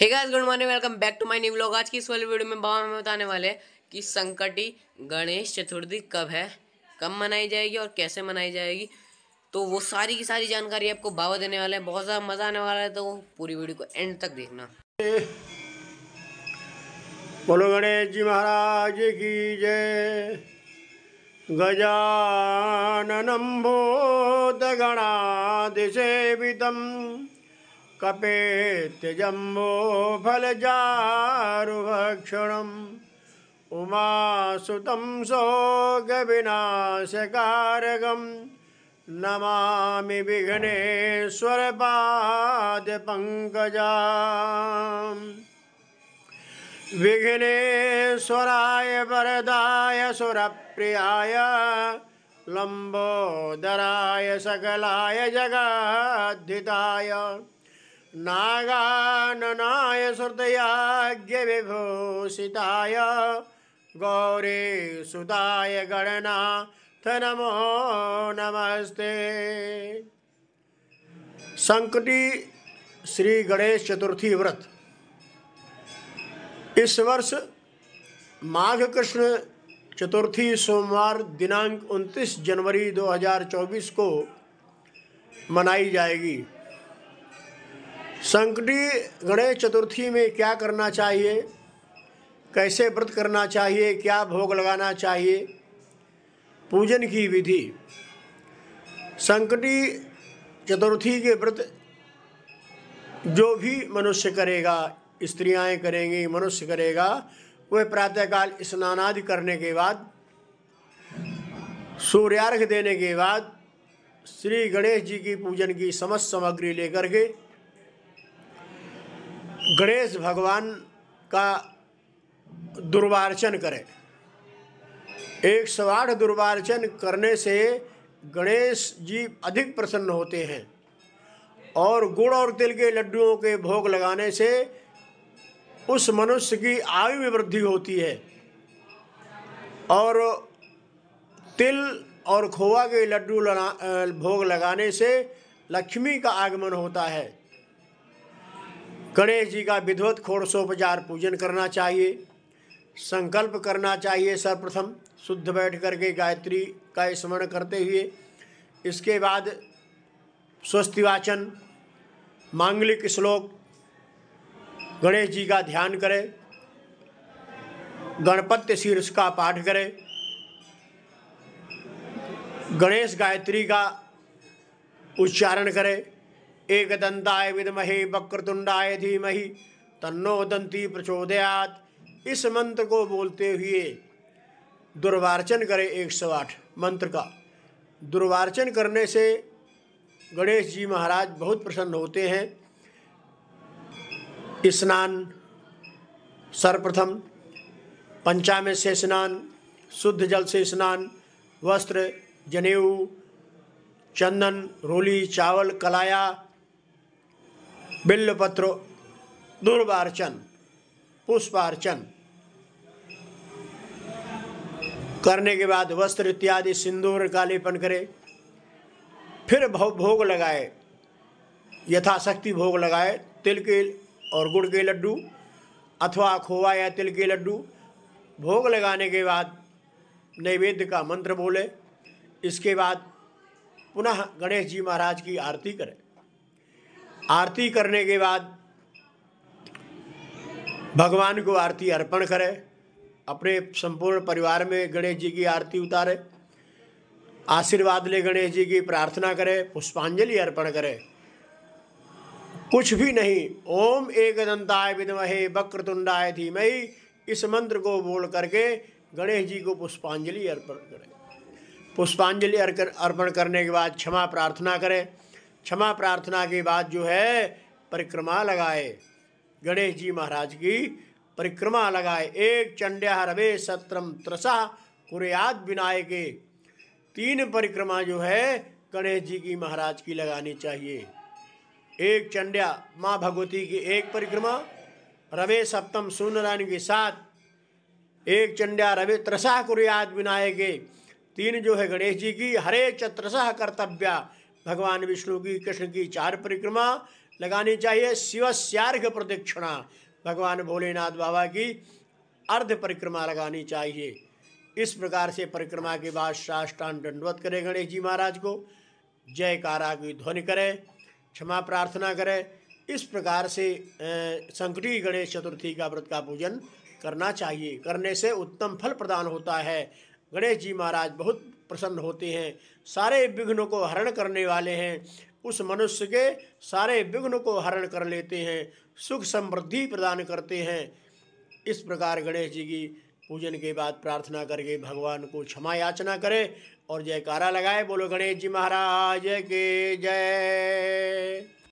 hey guys good morning welcome back to my new vlog आज की इस वाली वीडियो में बाबा हमें बताने वाले हैं कि संकटी गणेश चतुर्थी कब है कब मनाई जाएगी और कैसे मनाई जाएगी तो वो सारी की सारी जानकारी आपको बाबा देने वाले हैं बहुत ज़्यादा मज़ा आने वाला है तो पूरी वीडियो को एंड तक देखना बोलो गणेश जी महाराज की जय गजाननम भूत गणाधिसेवितम कपेत्यजम्बोफलजारुभक्षणम् नमा विघ्नेश्वर पाद विघ्नेश्वरपादपङ्कजा विघ्नेश्वराय वरदाय सुरप्रियाय लंबोदराय सकलाय जगद्धिताय नागाननाय विभूषिताय गौरीसुताय गणनाथ नमो नमस्ते संकटी श्री गणेश चतुर्थी व्रत इस वर्ष माघ कृष्ण चतुर्थी सोमवार दिनांक 29 जनवरी 2024 को मनाई जाएगी संकटी गणेश चतुर्थी में क्या करना चाहिए कैसे व्रत करना चाहिए क्या भोग लगाना चाहिए पूजन की विधि संकटी चतुर्थी के व्रत जो भी मनुष्य करेगा स्त्रियाएं करेंगी मनुष्य करेगा वह प्रातःकाल स्नानादि करने के बाद सूर्यार्घ देने के बाद श्री गणेश जी की पूजन की समस्त सामग्री लेकर के गणेश भगवान का दुर्वार्चन करें एक सौ आठ दुर्वार्चन करने से गणेश जी अधिक प्रसन्न होते हैं और गुड़ और तिल के लड्डुओं के भोग लगाने से उस मनुष्य की आयु में वृद्धि होती है और तिल और खोआ के लड्डू लगा, भोग लगाने से लक्ष्मी का आगमन होता है गणेश जी का विधिवत खोड़सोपचार पूजन करना चाहिए संकल्प करना चाहिए सर्वप्रथम शुद्ध बैठ कर के गायत्री का स्मरण करते हुए इसके बाद स्वस्तिवाचन मांगलिक श्लोक गणेश जी का ध्यान करें गणपत्य शीर्ष का पाठ करें गणेश गायत्री का उच्चारण करें एक दंताय विदमहे वक्रतुंडाय धीमहि तन्नो दंती प्रचोदयात इस मंत्र को बोलते हुए दुर्वार्चन करें एक सौ आठ मंत्र का दुर्वार्चन करने से गणेश जी महाराज बहुत प्रसन्न होते हैं स्नान सर्वप्रथम पंचामे से स्नान शुद्ध जल से स्नान वस्त्र जनेऊ चंदन रोली चावल कलाया बिल्वपत्रो दुर्वार्चन पुष्पार्चन करने के बाद वस्त्र इत्यादि सिंदूर का लेपन करे फिर भोग लगाए यथाशक्ति भोग लगाए तिल के और गुड़ के लड्डू अथवा खोवा या तिल के लड्डू भोग लगाने के बाद नैवेद्य का मंत्र बोले इसके बाद पुनः गणेश जी महाराज की आरती करें आरती करने के बाद भगवान को आरती अर्पण करें अपने संपूर्ण परिवार में गणेश जी की आरती उतारे आशीर्वाद ले गणेश जी की प्रार्थना करें पुष्पांजलि अर्पण करें कुछ भी नहीं ओम एक दंताय विदमहे तुंडाय धीमहि इस मंत्र को बोल करके गणेश जी को पुष्पांजलि अर्पण करें पुष्पांजलि अर्पण करने के बाद क्षमा प्रार्थना करें क्षमा प्रार्थना के बाद जो है परिक्रमा लगाए गणेश जी महाराज की परिक्रमा लगाए एक चंड्या रवे सत्रम त्रसा कुरयाद विनाय के तीन परिक्रमा जो है गणेश जी की महाराज की लगानी चाहिए एक चंड्या माँ भगवती की एक परिक्रमा रवे सप्तम सूर्यनारायण के साथ एक चंड्या रवे त्रसा कुरयाद के तीन जो है गणेश जी की हरे चत्रसह कर्तव्या भगवान विष्णु की कृष्ण की चार परिक्रमा लगानी चाहिए शिव श्यार्घ प्रदक्षिणा भगवान भोलेनाथ बाबा की अर्ध परिक्रमा लगानी चाहिए इस प्रकार से परिक्रमा के बाद साष्टान दंडवत करें गणेश जी महाराज को जयकारा की ध्वनि करें क्षमा प्रार्थना करें इस प्रकार से संकटी गणेश चतुर्थी का व्रत का पूजन करना चाहिए करने से उत्तम फल प्रदान होता है गणेश जी महाराज बहुत प्रसन्न होते हैं सारे विघ्न को हरण करने वाले हैं उस मनुष्य के सारे विघ्न को हरण कर लेते हैं सुख समृद्धि प्रदान करते हैं इस प्रकार गणेश जी की पूजन के बाद प्रार्थना करके भगवान को क्षमा याचना करें और जयकारा लगाए बोलो गणेश जी महाराज के जय